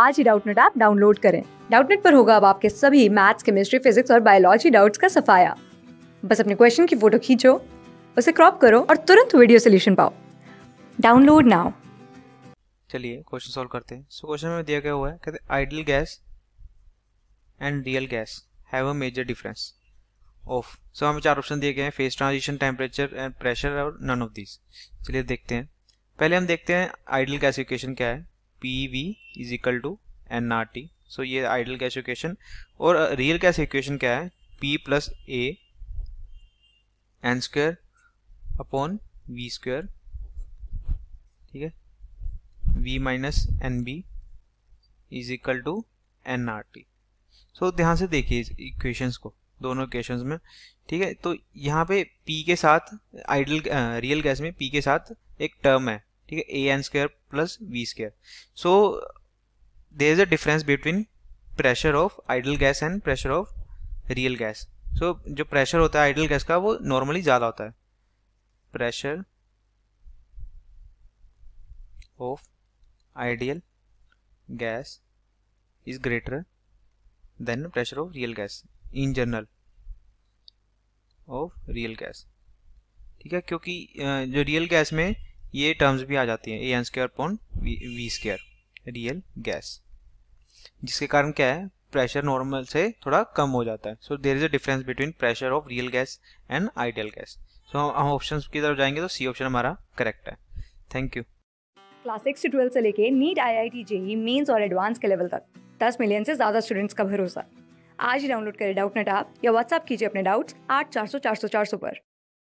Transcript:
आज ही Doubtnut app download करें डाउटनेट पर होगा अब आपके सभी मैथ्स केमिस्ट्री फिजिक्स और बायोलॉजी डाउट्स का सफाया बस अपने क्वेश्चन की फोटो खींचो उसे क्रॉप करो और तुरंत वीडियो सोल्यूशन पाओ डाउनलोड नाउ चलिए क्वेश्चन सॉल्व करते हैं सो क्वेश्चन में दिया गया हुआ है कहते ideal gas and real gas have a major difference of so हमें चार ऑप्शन दिए गए हैं phase transition temperature and pressure और नन ऑफ दिस चलिए देखते हैं पहले हम देखते हैं आइडियल गैस इक्वेशन क्या है P V is equal to N R T so ये आइडल गैस इक्वेशन और रियल गैस इक्वेशन क्या है P plus A N square upon V square ठीक है V minus N B is equal to N R T so ध्यान से देखिए इस इक्वेशंस को दोनों इक्वेशंस में ठीक है तो यहाँ पे पी के साथ आइडल रियल गैस में पी के साथ एक टर्म है ठीक है A N square plus V square so there is a difference between pressure of ideal gas and pressure of real gas so जो प्रेशर होता है आइडल गैस का वो नॉर्मली ज़्यादा होता है pressure of ideal gas is greater than pressure of real gas in general of real gas ठीक है क्योंकि जो रियल गैस में ये टर्म्स भी आ जाती हैं A N square point V square real gas जिसके कारण क्या है प्रेशर नॉर्मल से थोड़ा कम हो जाता है so there is a difference between pressure of real gas and ideal gas so हम ऑप्शन की तरफ जाएंगे तो सी ऑप्शन हमारा करेक्ट है थैंक यू क्लास सिक्स से ट्वेल्थ से लेके NEET I I T JEE Mains और एडवांस के लेवल तक दस मिलियन से ज्यादा स्टूडेंट्स का भरोसा आज ही डाउनलोड करें डाउट नेट ऐप या व्हाट्सअप कीजिए अपने डाउट्स आठ चार सौ चार सौ चार सौ पर